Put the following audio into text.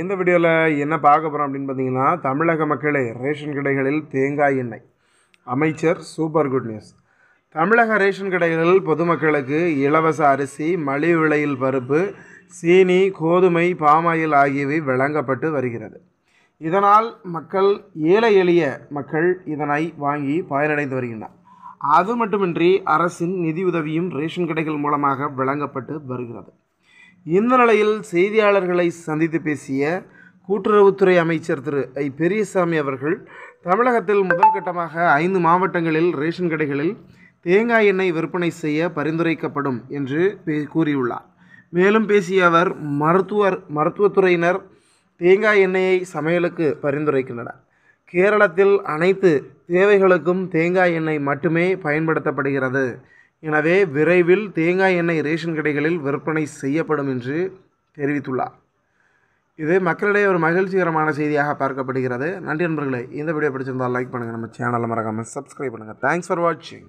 இந்த வீடியோவில் என்ன பார்க்க போகிறோம் அப்படின்னு பார்த்தீங்கன்னா தமிழக மக்களே ரேஷன் கடைகளில் தேங்காய் எண்ணெய் அமைச்சர் சூப்பர் குட் நியூஸ் தமிழக ரேஷன் கடைகளில் பொதுமக்களுக்கு இலவச அரிசி மலிவு விலையில் பருப்பு சீனி கோதுமை பாமாயில் ஆகியவை வழங்கப்பட்டு வருகிறது இதனால் மக்கள் ஏழை எளிய மக்கள் இதனை வாங்கி பயனடைந்து வருகின்றனர் அது மட்டுமின்றி அரசின் நிதியுதவியும் ரேஷன் கடைகள் மூலமாக வழங்கப்பட்டு வருகிறது இந்த நிலையில் செய்தியாளர்களை சந்தித்து பேசிய கூட்டுறவுத்துறை அமைச்சர் திரு ஐ பெரியசாமி அவர்கள் தமிழகத்தில் முதல் கட்டமாக ஐந்து மாவட்டங்களில் ரேஷன் கடைகளில் தேங்காய் எண்ணெய் விற்பனை செய்ய பரிந்துரைக்கப்படும் என்று கூறியுள்ளார் மேலும் பேசிய அவர் மருத்துவர் மருத்துவத்துறையினர் தேங்காய் எண்ணெயை சமையலுக்கு பரிந்துரைக்கின்றனர் கேரளத்தில் அனைத்து தேவைகளுக்கும் தேங்காய் எண்ணெய் மட்டுமே பயன்படுத்தப்படுகிறது எனவே விரைவில் தேங்காய் எண்ணெய் ரேஷன் கடைகளில் விற்பனை செய்யப்படும் என்று தெரிவித்துள்ளார் இது மக்களிடையே ஒரு மகிழ்ச்சிகரமான செய்தியாக பார்க்கப்படுகிறது நன்றி நண்பர்களே இந்த வீடியோ பிடிச்சிருந்தால் லைக் பண்ணுங்கள் நம்ம சேனலில் மறக்காமல் சப்ஸ்கிரைப் பண்ணுங்கள் தேங்க்ஸ் ஃபார் வாட்சிங்